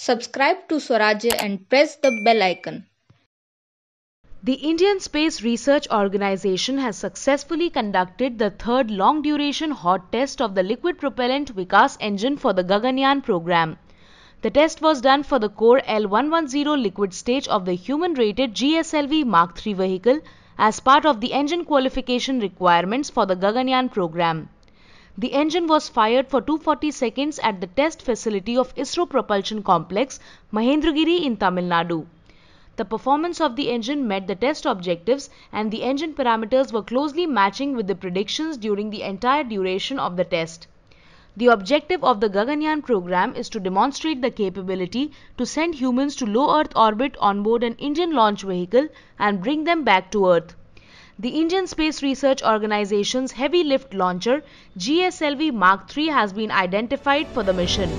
Subscribe to Swarajya and press the bell icon. The Indian Space Research Organization has successfully conducted the third long-duration hot test of the liquid propellant Vikas engine for the Gaganyaan program. The test was done for the core L110 liquid stage of the human-rated GSLV Mark III vehicle as part of the engine qualification requirements for the Gaganyaan program. The engine was fired for 240 seconds at the test facility of ISRO Propulsion Complex, Mahendragiri in Tamil Nadu. The performance of the engine met the test objectives and the engine parameters were closely matching with the predictions during the entire duration of the test. The objective of the Gaganyaan program is to demonstrate the capability to send humans to low Earth orbit on board an Indian launch vehicle and bring them back to Earth. The Indian Space Research Organization's Heavy Lift Launcher GSLV Mark III has been identified for the mission.